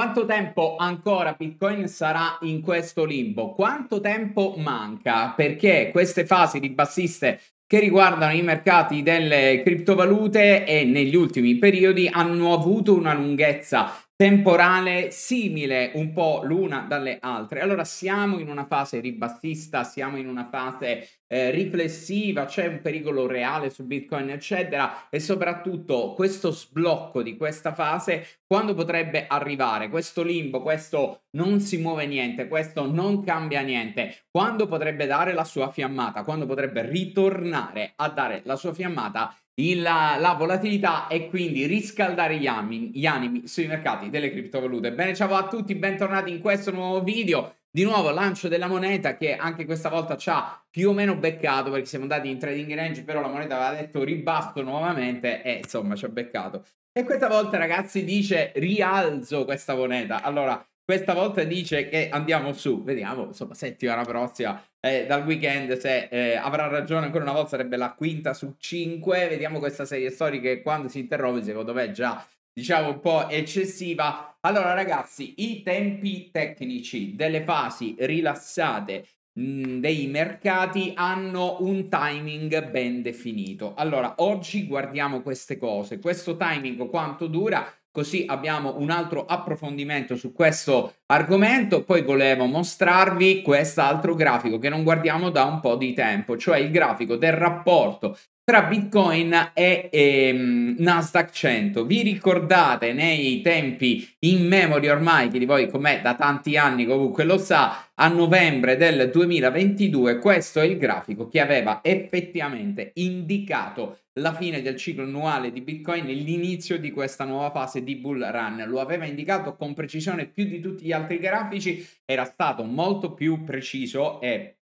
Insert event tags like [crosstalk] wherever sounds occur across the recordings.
Quanto tempo ancora Bitcoin sarà in questo limbo? Quanto tempo manca? Perché queste fasi di ribassiste che riguardano i mercati delle criptovalute e negli ultimi periodi hanno avuto una lunghezza temporale simile un po' l'una dalle altre. Allora siamo in una fase ribassista, siamo in una fase eh, riflessiva, c'è un pericolo reale su Bitcoin, eccetera, e soprattutto questo sblocco di questa fase, quando potrebbe arrivare? Questo limbo, questo non si muove niente, questo non cambia niente, quando potrebbe dare la sua fiammata, quando potrebbe ritornare a dare la sua fiammata il, la volatilità e quindi riscaldare gli animi, gli animi sui mercati delle criptovalute. Bene, ciao a tutti, bentornati in questo nuovo video. Di nuovo lancio della moneta che anche questa volta ci ha più o meno beccato perché siamo andati in trading range, però la moneta aveva detto ribasso nuovamente e insomma ci ha beccato. E questa volta ragazzi dice rialzo questa moneta. Allora, questa volta dice che andiamo su, vediamo, insomma, settimana prossima, eh, dal weekend, se eh, avrà ragione ancora una volta, sarebbe la quinta su cinque. Vediamo questa serie storica che quando si interrompe, secondo me, è già diciamo un po' eccessiva. Allora, ragazzi, i tempi tecnici delle fasi rilassate mm, dei mercati hanno un timing ben definito. Allora, oggi guardiamo queste cose. Questo timing quanto dura? Così abbiamo un altro approfondimento su questo argomento, poi volevo mostrarvi quest'altro grafico che non guardiamo da un po' di tempo, cioè il grafico del rapporto tra Bitcoin e ehm, Nasdaq 100. Vi ricordate nei tempi in memoria ormai, chi di voi com'è da tanti anni comunque lo sa, a novembre del 2022 questo è il grafico che aveva effettivamente indicato la fine del ciclo annuale di Bitcoin e l'inizio di questa nuova fase di bull run. Lo aveva indicato con precisione più di tutti gli altri altri grafici era stato molto più preciso e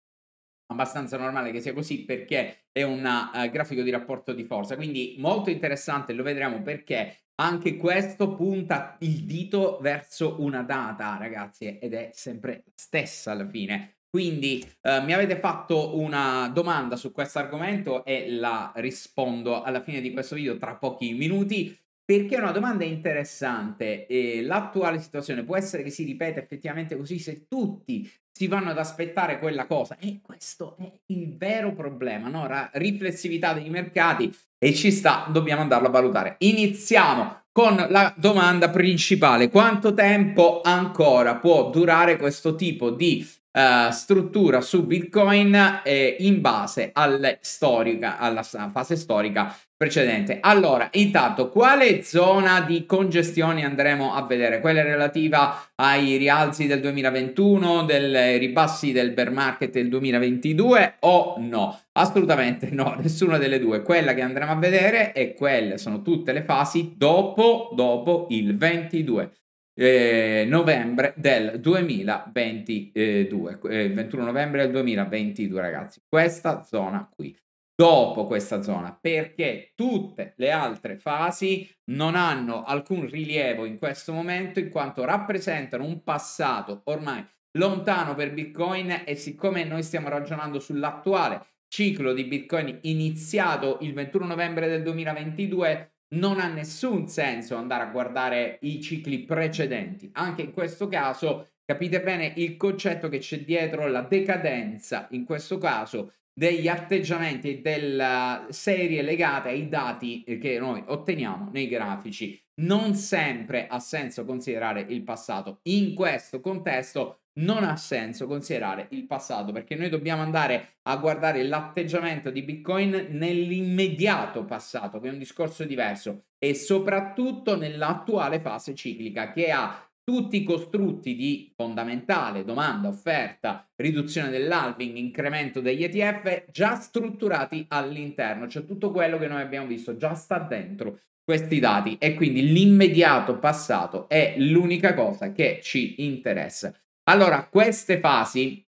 abbastanza normale che sia così perché è un uh, grafico di rapporto di forza, quindi molto interessante, lo vedremo perché anche questo punta il dito verso una data, ragazzi, ed è sempre la stessa alla fine. Quindi eh, mi avete fatto una domanda su questo argomento e la rispondo alla fine di questo video tra pochi minuti. Perché è una domanda interessante e l'attuale situazione può essere che si ripeta effettivamente così se tutti si vanno ad aspettare quella cosa e questo è il vero problema, no? la riflessività dei mercati e ci sta, dobbiamo andarlo a valutare. Iniziamo con la domanda principale, quanto tempo ancora può durare questo tipo di eh, struttura su Bitcoin eh, in base al storica, alla fase storica precedente. Allora, intanto, quale zona di congestione andremo a vedere? Quella relativa ai rialzi del 2021, dei ribassi del bear market del 2022 o no? Assolutamente no, [laughs] nessuna delle due. Quella che andremo a vedere è quelle, sono tutte le fasi dopo, dopo il 22 eh, novembre del 2022, eh, 21 novembre del 2022 ragazzi, questa zona qui. Dopo questa zona, perché tutte le altre fasi non hanno alcun rilievo in questo momento in quanto rappresentano un passato ormai lontano per Bitcoin e siccome noi stiamo ragionando sull'attuale ciclo di Bitcoin iniziato il 21 novembre del 2022, non ha nessun senso andare a guardare i cicli precedenti. Anche in questo caso capite bene il concetto che c'è dietro la decadenza, in questo caso, degli atteggiamenti della serie legate ai dati che noi otteniamo nei grafici. Non sempre ha senso considerare il passato. In questo contesto non ha senso considerare il passato perché noi dobbiamo andare a guardare l'atteggiamento di Bitcoin nell'immediato passato, che è un discorso diverso, e soprattutto nell'attuale fase ciclica che ha tutti i costrutti di fondamentale, domanda, offerta, riduzione dell'alving, incremento degli ETF già strutturati all'interno, cioè tutto quello che noi abbiamo visto già sta dentro questi dati e quindi l'immediato passato è l'unica cosa che ci interessa. Allora, queste fasi,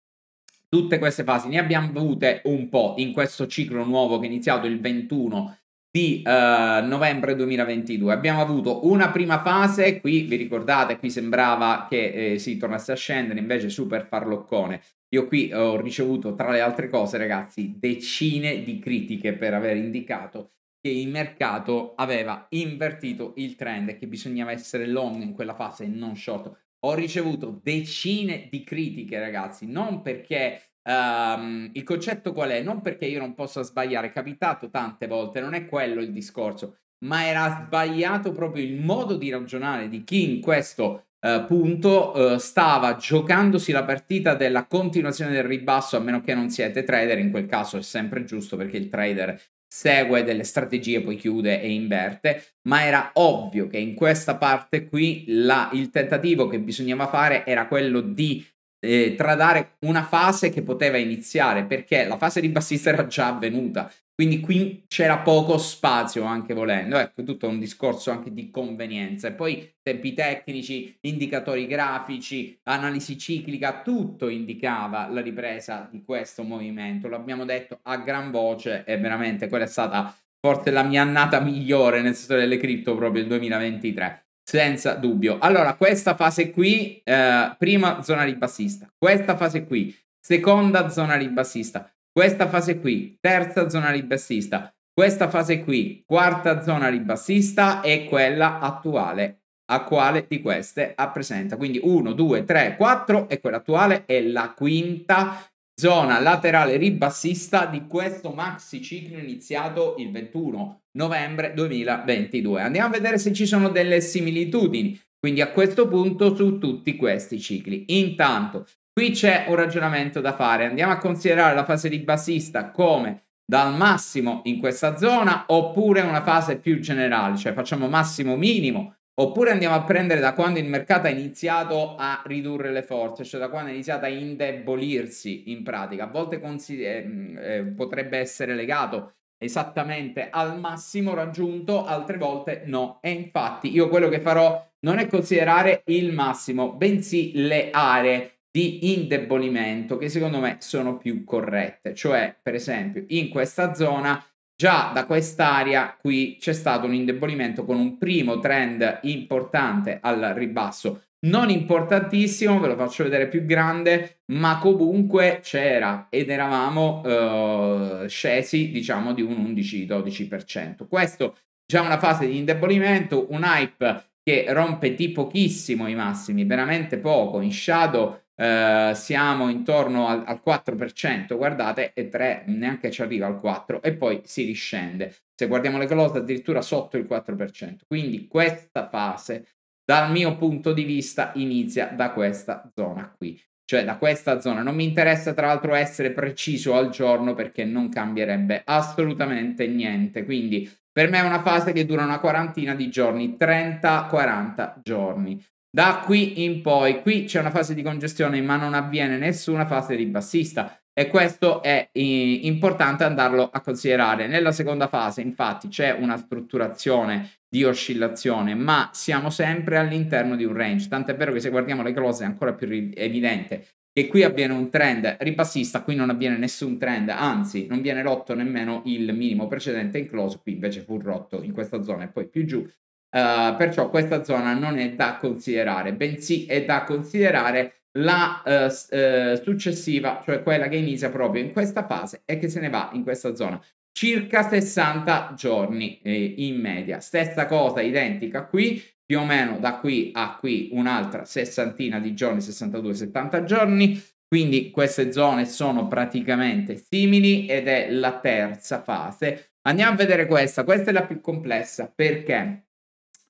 tutte queste fasi, ne abbiamo avute un po' in questo ciclo nuovo che è iniziato il 21 di eh, novembre 2022. Abbiamo avuto una prima fase, qui vi ricordate, qui sembrava che eh, si tornasse a scendere, invece super farloccone. Io qui eh, ho ricevuto, tra le altre cose, ragazzi, decine di critiche per aver indicato che il mercato aveva invertito il trend e che bisognava essere long in quella fase e non short ho ricevuto decine di critiche, ragazzi, non perché Um, il concetto qual è? Non perché io non possa sbagliare, è capitato tante volte, non è quello il discorso, ma era sbagliato proprio il modo di ragionare di chi in questo eh, punto eh, stava giocandosi la partita della continuazione del ribasso, a meno che non siete trader, in quel caso è sempre giusto perché il trader segue delle strategie, poi chiude e inverte, ma era ovvio che in questa parte qui la, il tentativo che bisognava fare era quello di eh, tradare una fase che poteva iniziare, perché la fase di bassista era già avvenuta, quindi qui c'era poco spazio anche volendo, ecco, tutto un discorso anche di convenienza. E poi tempi tecnici, indicatori grafici, analisi ciclica, tutto indicava la ripresa di questo movimento. L'abbiamo detto a gran voce e veramente quella è stata forse la mia annata migliore nel settore delle cripto proprio il 2023. Senza dubbio. Allora, questa fase qui, eh, prima zona ribassista, questa fase qui, seconda zona ribassista, questa fase qui, terza zona ribassista, questa fase qui, quarta zona ribassista e quella attuale. A quale di queste rappresenta? Quindi 1, 2, 3, 4 e quella attuale è la quinta zona laterale ribassista di questo maxi ciclo iniziato il 21 novembre 2022. Andiamo a vedere se ci sono delle similitudini. Quindi a questo punto su tutti questi cicli. Intanto Qui c'è un ragionamento da fare, andiamo a considerare la fase di bassista come dal massimo in questa zona oppure una fase più generale, cioè facciamo massimo minimo, oppure andiamo a prendere da quando il mercato ha iniziato a ridurre le forze, cioè da quando è iniziato a indebolirsi in pratica. A volte eh, mm, eh, potrebbe essere legato esattamente al massimo raggiunto, altre volte no. E infatti io quello che farò non è considerare il massimo, bensì le aree di indebolimento che secondo me sono più corrette. Cioè, per esempio, in questa zona, già da quest'area qui c'è stato un indebolimento con un primo trend importante al ribasso. Non importantissimo, ve lo faccio vedere più grande, ma comunque c'era ed eravamo eh, scesi diciamo di un 11-12%. Questo già una fase di indebolimento, un hype che rompe di pochissimo i massimi, veramente poco, in shadow eh, siamo intorno al, al 4%, guardate, e 3 neanche ci arriva al 4% e poi si riscende. Se guardiamo le close addirittura sotto il 4%. Quindi questa fase, dal mio punto di vista, inizia da questa zona qui cioè da questa zona. Non mi interessa tra l'altro essere preciso al giorno perché non cambierebbe assolutamente niente. Quindi per me è una fase che dura una quarantina di giorni, 30-40 giorni. Da qui in poi, qui c'è una fase di congestione, ma non avviene nessuna fase ribassista e questo è importante andarlo a considerare. Nella seconda fase, infatti, c'è una strutturazione di oscillazione, ma siamo sempre all'interno di un range. Tant'è vero che se guardiamo le close è ancora più evidente che qui avviene un trend ribassista, qui non avviene nessun trend, anzi non viene rotto nemmeno il minimo precedente in close, qui invece fu rotto in questa zona e poi più giù. Uh, perciò questa zona non è da considerare, bensì è da considerare la uh, uh, successiva, cioè quella che inizia proprio in questa fase e che se ne va in questa zona. Circa 60 giorni eh, in media. Stessa cosa, identica qui, più o meno da qui a qui un'altra sessantina di giorni, 62-70 giorni. Quindi queste zone sono praticamente simili ed è la terza fase. Andiamo a vedere questa, questa è la più complessa perché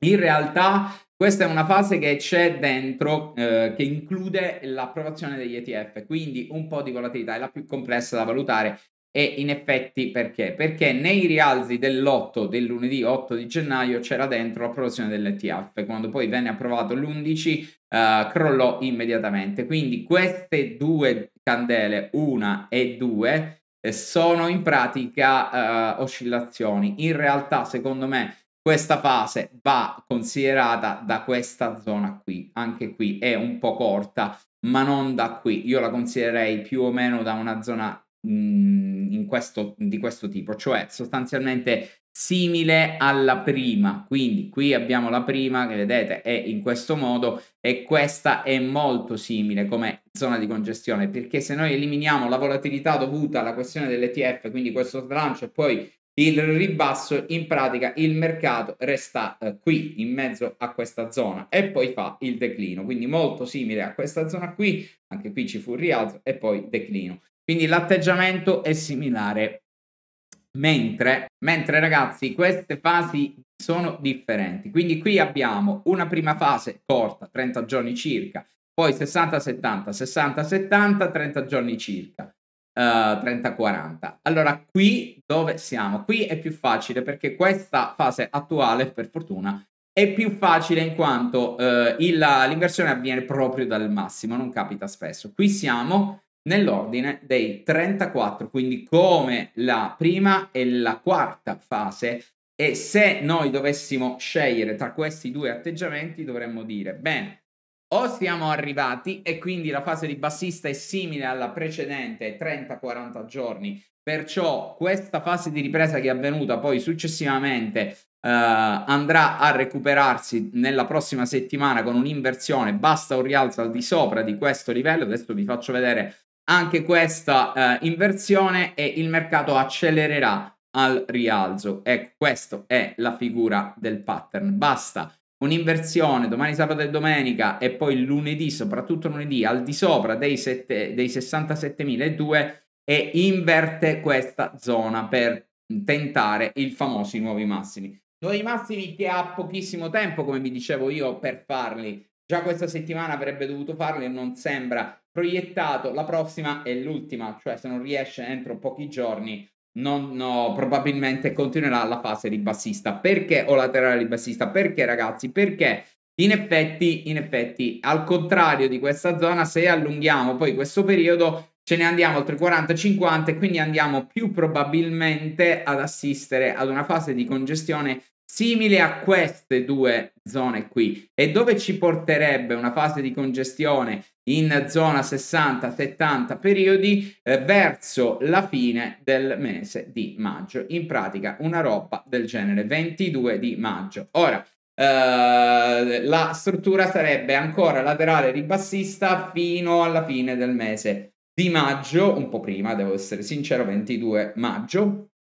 in realtà questa è una fase che c'è dentro, eh, che include l'approvazione degli ETF, quindi un po' di volatilità, è la più complessa da valutare e in effetti perché? Perché nei rialzi dell'8 del lunedì 8 di gennaio c'era dentro l'approvazione dell'ETF, quando poi venne approvato l'11 eh, crollò immediatamente. Quindi queste due candele, una e due, eh, sono in pratica eh, oscillazioni. In realtà, secondo me, questa fase va considerata da questa zona qui, anche qui è un po' corta, ma non da qui. Io la considererei più o meno da una zona mh, mm, questo, di questo tipo, cioè sostanzialmente simile alla prima. Quindi qui abbiamo la prima che vedete è in questo modo e questa è molto simile come zona di congestione perché se noi eliminiamo la volatilità dovuta alla questione dell'ETF, quindi questo slancio e poi il ribasso in pratica il mercato resta eh, qui in mezzo a questa zona e poi fa il declino quindi molto simile a questa zona qui anche qui ci fu il rialzo e poi declino quindi l'atteggiamento è similare mentre, mentre ragazzi queste fasi sono differenti quindi qui abbiamo una prima fase corta 30 giorni circa poi 60 70 60 70 30 giorni circa uh, eh, 30-40. Allora, qui dove siamo? Qui è più facile perché questa fase attuale, per fortuna, è più facile in quanto uh, il, l'inversione avviene proprio dal massimo, non capita spesso. Qui siamo nell'ordine dei 34, quindi come la prima e la quarta fase. E se noi dovessimo scegliere tra questi due atteggiamenti, dovremmo dire, bene, o siamo arrivati e quindi la fase di bassista è simile alla precedente 30-40 giorni, perciò questa fase di ripresa che è avvenuta poi successivamente Uh, andrà a recuperarsi nella prossima settimana con un'inversione, basta un rialzo al di sopra di questo livello, adesso vi faccio vedere anche questa uh, inversione e il mercato accelererà al rialzo. e ecco, questa è la figura del pattern. Basta un'inversione domani sabato e domenica e poi lunedì, soprattutto lunedì, al di sopra dei, sette, dei 67.002 e inverte questa zona per tentare i famosi nuovi massimi. Nuovi massimi che ha pochissimo tempo, come vi dicevo io, per farli. Già questa settimana avrebbe dovuto farli non sembra proiettato. La prossima è l'ultima, cioè se non riesce entro pochi giorni non, no, probabilmente continuerà la fase di bassista. Perché o laterale di bassista? Perché ragazzi? Perché in effetti, in effetti, al contrario di questa zona, se allunghiamo poi questo periodo, ce ne andiamo oltre 40-50 e quindi andiamo più probabilmente ad assistere ad una fase di congestione simile a queste due zone qui e dove ci porterebbe una fase di congestione in zona 60-70 periodi eh, verso la fine del mese di maggio in pratica una roba del genere 22 di maggio ora eh, la struttura sarebbe ancora laterale ribassista fino alla fine del mese di maggio un po' prima devo essere sincero 22 maggio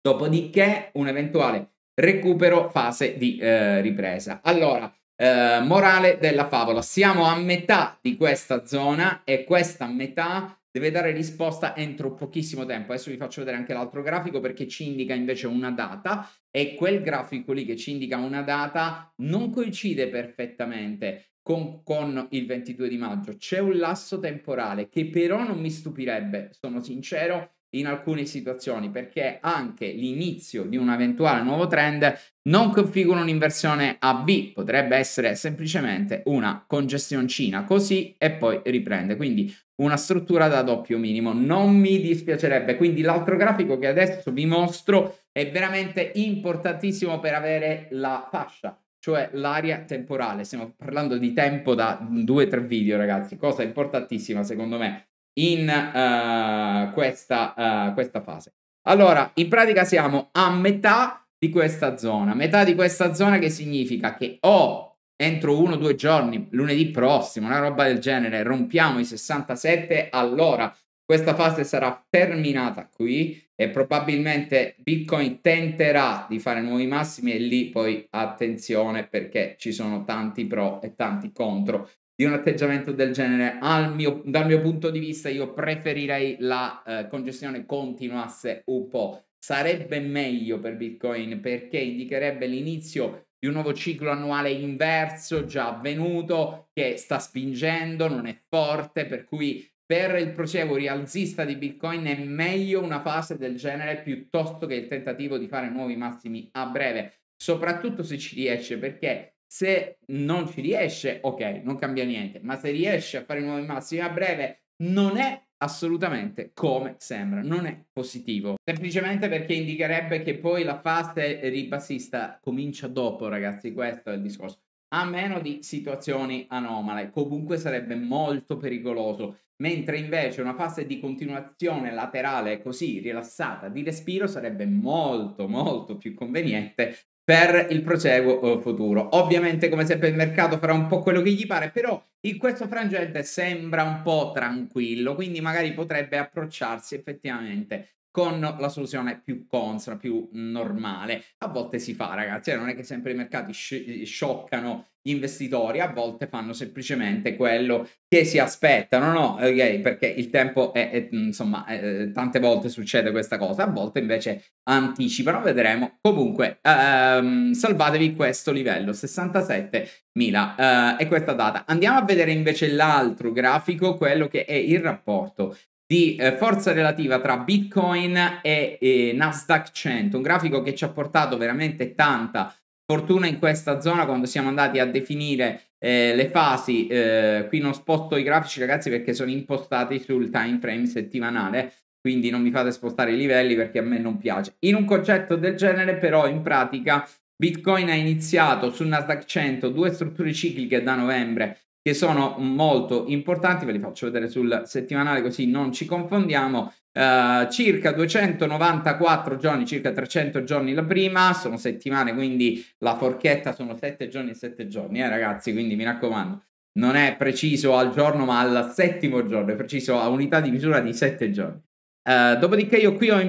dopodiché un eventuale recupero, fase di eh, ripresa. Allora, eh, morale della favola, siamo a metà di questa zona e questa metà deve dare risposta entro pochissimo tempo. Adesso vi faccio vedere anche l'altro grafico perché ci indica invece una data e quel grafico lì che ci indica una data non coincide perfettamente con, con il 22 di maggio. C'è un lasso temporale che però non mi stupirebbe, sono sincero, in alcune situazioni perché anche l'inizio di un eventuale nuovo trend non configura un'inversione a B, potrebbe essere semplicemente una congestioncina così e poi riprende. Quindi una struttura da doppio minimo non mi dispiacerebbe. Quindi l'altro grafico che adesso vi mostro è veramente importantissimo per avere la fascia cioè l'area temporale. Stiamo parlando di tempo da due o tre video, ragazzi, cosa importantissima secondo me in uh, questa, uh, questa fase. Allora, in pratica siamo a metà di questa zona. Metà di questa zona che significa che o entro uno o due giorni, lunedì prossimo, una roba del genere, rompiamo i 67, allora questa fase sarà terminata qui e probabilmente Bitcoin tenterà di fare nuovi massimi e lì poi attenzione perché ci sono tanti pro e tanti contro di un atteggiamento del genere. Mio, dal mio punto di vista, io preferirei la eh, congestione continuasse un po'. Sarebbe meglio per Bitcoin perché indicherebbe l'inizio di un nuovo ciclo annuale inverso già avvenuto che sta spingendo, non è forte, per cui per il prosieguo rialzista di Bitcoin è meglio una fase del genere piuttosto che il tentativo di fare nuovi massimi a breve, soprattutto se ci riesce perché se non ci riesce, ok, non cambia niente, ma se riesce a fare i nuovi massimi a breve, non è assolutamente come sembra, non è positivo. Semplicemente perché indicherebbe che poi la fase ribassista comincia dopo, ragazzi, questo è il discorso. A meno di situazioni anomale, comunque sarebbe molto pericoloso. Mentre invece una fase di continuazione laterale così rilassata di respiro sarebbe molto molto più conveniente per il proseguo eh, futuro. Ovviamente, come sempre, il mercato farà un po' quello che gli pare, però in questo frangente sembra un po' tranquillo, quindi magari potrebbe approcciarsi effettivamente con la soluzione più consona, più normale. A volte si fa, ragazzi, eh, non è che sempre i mercati sci- eh, scioccano gli investitori, a volte fanno semplicemente quello che si aspettano, no? Ok, perché il tempo è, è mm, insomma, è, eh, tante volte succede questa cosa, a volte invece anticipano, vedremo. Comunque, ehm, salvatevi questo livello, 67.000 eh, è questa data. Andiamo a vedere invece l'altro grafico, quello che è il rapporto di eh, forza relativa tra Bitcoin e eh, Nasdaq 100, un grafico che ci ha portato veramente tanta fortuna in questa zona quando siamo andati a definire eh, le fasi, eh, qui non sposto i grafici ragazzi perché sono impostati sul time frame settimanale, quindi non mi fate spostare i livelli perché a me non piace. In un concetto del genere però in pratica Bitcoin ha iniziato su Nasdaq 100 due strutture cicliche da novembre che sono molto importanti, ve li faccio vedere sul settimanale così non ci confondiamo. Uh, circa 294 giorni, circa 300 giorni la prima, sono settimane, quindi la forchetta sono 7 giorni e 7 giorni, eh ragazzi, quindi mi raccomando, non è preciso al giorno ma al settimo giorno, è preciso a unità di misura di 7 giorni. Uh, dopodiché io qui ho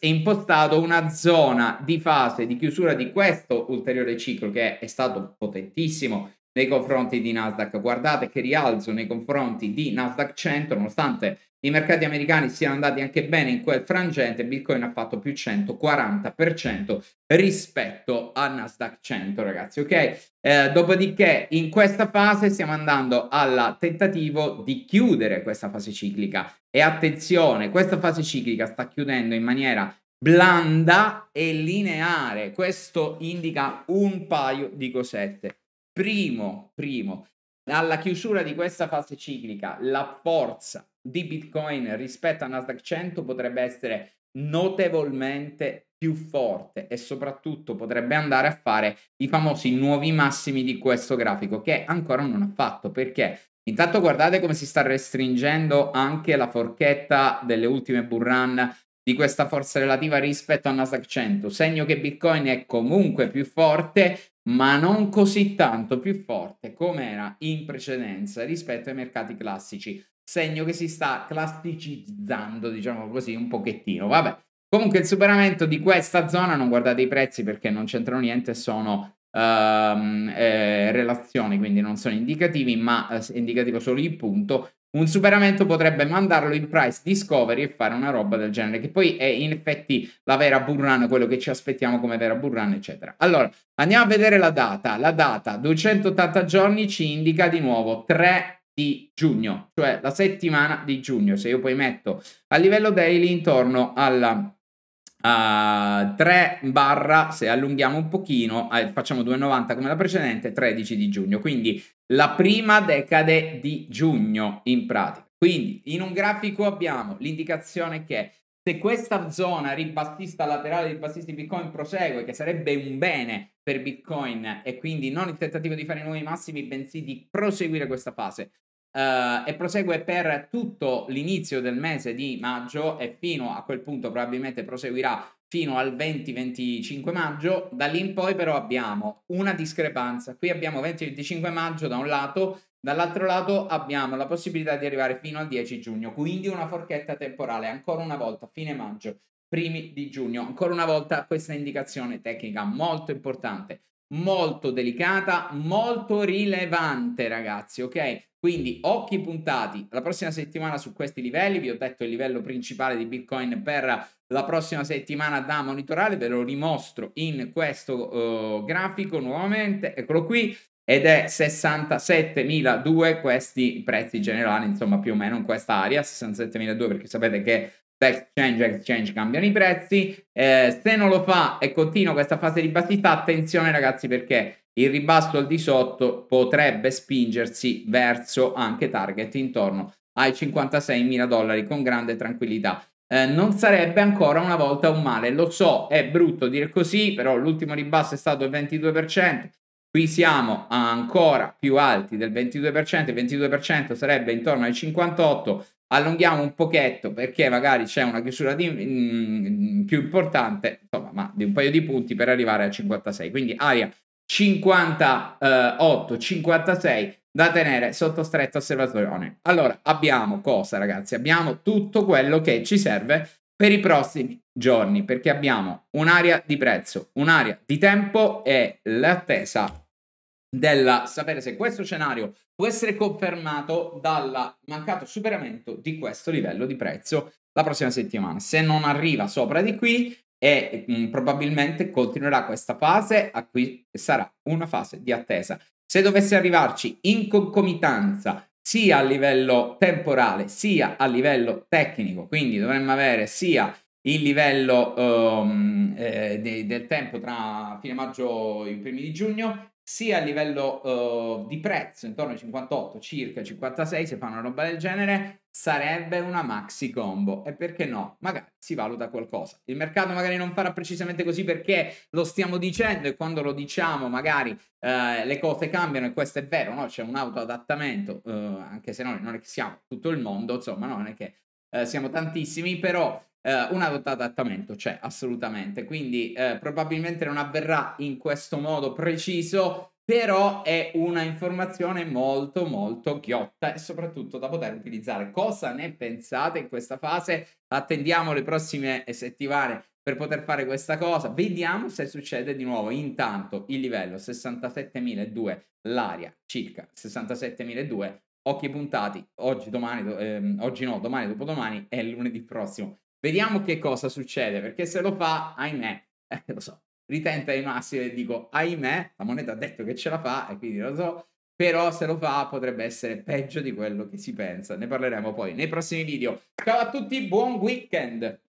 impostato una zona di fase di chiusura di questo ulteriore ciclo che è stato potentissimo nei confronti di Nasdaq. Guardate che rialzo nei confronti di Nasdaq 100, nonostante i mercati americani siano andati anche bene in quel frangente, Bitcoin ha fatto più 140% rispetto a Nasdaq 100, ragazzi, ok? Eh, dopodiché in questa fase stiamo andando al tentativo di chiudere questa fase ciclica e attenzione, questa fase ciclica sta chiudendo in maniera blanda e lineare, questo indica un paio di cosette primo, primo, alla chiusura di questa fase ciclica, la forza di Bitcoin rispetto a Nasdaq 100 potrebbe essere notevolmente più forte e soprattutto potrebbe andare a fare i famosi nuovi massimi di questo grafico che ancora non ha fatto perché intanto guardate come si sta restringendo anche la forchetta delle ultime bull run di questa forza relativa rispetto a Nasdaq 100, segno che Bitcoin è comunque più forte ma non così tanto più forte come era in precedenza rispetto ai mercati classici. Segno che si sta classicizzando, diciamo così, un pochettino. Vabbè. Comunque il superamento di questa zona, non guardate i prezzi perché non c'entrano niente, sono ehm, eh, relazioni, quindi non sono indicativi, ma eh, indicativo solo il punto, un superamento potrebbe mandarlo in price discovery e fare una roba del genere, che poi è in effetti la vera bull quello che ci aspettiamo come vera bull eccetera. Allora, andiamo a vedere la data. La data, 280 giorni, ci indica di nuovo 3 di giugno, cioè la settimana di giugno. Se io poi metto a livello daily intorno alla Uh, ah, 3 barra, se allunghiamo un pochino, eh, facciamo 2,90 come la precedente, 13 di giugno. Quindi la prima decade di giugno in pratica. Quindi in un grafico abbiamo l'indicazione che se questa zona ribassista laterale di bassisti Bitcoin prosegue, che sarebbe un bene per Bitcoin e quindi non il tentativo di fare nuovi massimi, bensì di proseguire questa fase, Uh, e prosegue per tutto l'inizio del mese di maggio e fino a quel punto probabilmente proseguirà fino al 20-25 maggio. Da lì in poi però abbiamo una discrepanza. Qui abbiamo 20-25 maggio da un lato, dall'altro lato abbiamo la possibilità di arrivare fino al 10 giugno, quindi una forchetta temporale ancora una volta fine maggio primi di giugno. Ancora una volta questa indicazione tecnica molto importante molto delicata, molto rilevante, ragazzi, ok? Quindi occhi puntati la prossima settimana su questi livelli, vi ho detto il livello principale di Bitcoin per la prossima settimana da monitorare, ve lo rimostro in questo uh, grafico nuovamente, eccolo qui, ed è 67.002 questi prezzi generali, insomma più o meno in questa area, 67.002 perché sapete che exchange exchange cambiano i prezzi. Eh, se non lo fa e continua questa fase di basità, attenzione ragazzi perché il ribasso al di sotto potrebbe spingersi verso anche target intorno ai 56.000 dollari con grande tranquillità. Eh, non sarebbe ancora una volta un male, lo so, è brutto dire così, però l'ultimo ribasso è stato il 22%. Qui siamo ancora più alti del 22%, il 22% sarebbe intorno ai 58%, allunghiamo un pochetto perché magari c'è una chiusura di, mh, mm, più importante, insomma, ma di un paio di punti per arrivare a 56. Quindi aria 58, 56 eh, da tenere sotto stretta osservazione. Allora, abbiamo cosa, ragazzi? Abbiamo tutto quello che ci serve per i prossimi giorni perché abbiamo un'area di prezzo, un'area di tempo e l'attesa della sapere se questo scenario può essere confermato dal mancato superamento di questo livello di prezzo la prossima settimana. Se non arriva sopra di qui e mh, mm, probabilmente continuerà questa fase a cui sarà una fase di attesa. Se dovesse arrivarci in concomitanza sia a livello temporale sia a livello tecnico, quindi dovremmo avere sia il livello um, eh, de- del tempo tra fine maggio e i primi di giugno, sia a livello uh, di prezzo intorno ai 58 circa 56 se fa una roba del genere sarebbe una maxi combo e perché no magari si valuta qualcosa il mercato magari non farà precisamente così perché lo stiamo dicendo e quando lo diciamo magari eh, le cose cambiano e questo è vero no c'è un autoadattamento eh, anche se noi non è che siamo tutto il mondo insomma no, non è che eh, siamo tantissimi però eh, un adattamento c'è assolutamente, quindi eh, probabilmente non avverrà in questo modo preciso, però è una informazione molto molto ghiotta e soprattutto da poter utilizzare. Cosa ne pensate in questa fase? Attendiamo le prossime settimane per poter fare questa cosa. Vediamo se succede di nuovo. Intanto il livello 67.002, l'aria circa 67.002. Occhi puntati, oggi, domani, ehm, oggi no, domani, dopodomani e lunedì prossimo Vediamo che cosa succede, perché se lo fa, ahimè, eh, lo so, ritenta ai massimi e dico ahimè, la moneta ha detto che ce la fa e quindi lo so, però se lo fa potrebbe essere peggio di quello che si pensa. Ne parleremo poi nei prossimi video. Ciao a tutti, buon weekend!